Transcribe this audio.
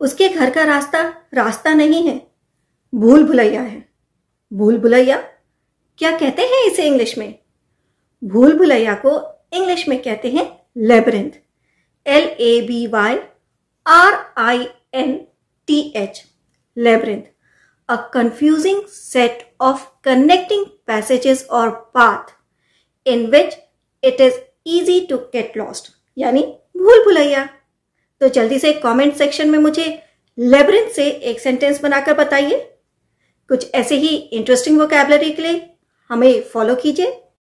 उसके घर का रास्ता रास्ता नहीं है भूल भुलैया है भूल भुलैया क्या कहते हैं इसे इंग्लिश में भूल भुलैया को इंग्लिश में कहते हैं labyrinth L A B Y R I N T H labyrinth a confusing set of connecting passages और path in which it is easy to get lost यानी भूल भुलैया तो जल्दी से कमेंट सेक्शन में मुझे लेबरिन से एक सेंटेंस बनाकर बताइए कुछ ऐसे ही इंटरेस्टिंग वोकेबलरी के लिए हमें फॉलो कीजिए